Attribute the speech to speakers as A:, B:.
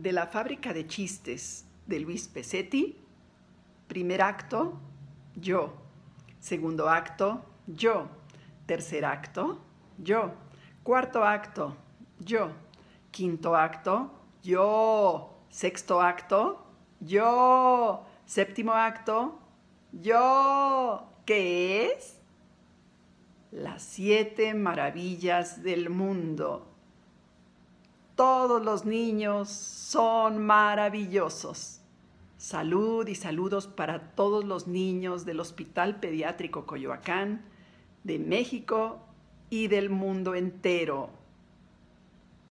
A: de la fábrica de chistes de Luis Pesetti. Primer acto, yo. Segundo acto, yo. Tercer acto, yo. Cuarto acto, yo. Quinto acto, yo. Sexto acto, yo. Séptimo acto, yo. ¿Qué es? Las siete maravillas del mundo todos los niños son maravillosos. Salud y saludos para todos los niños del Hospital Pediátrico Coyoacán, de México y del mundo entero.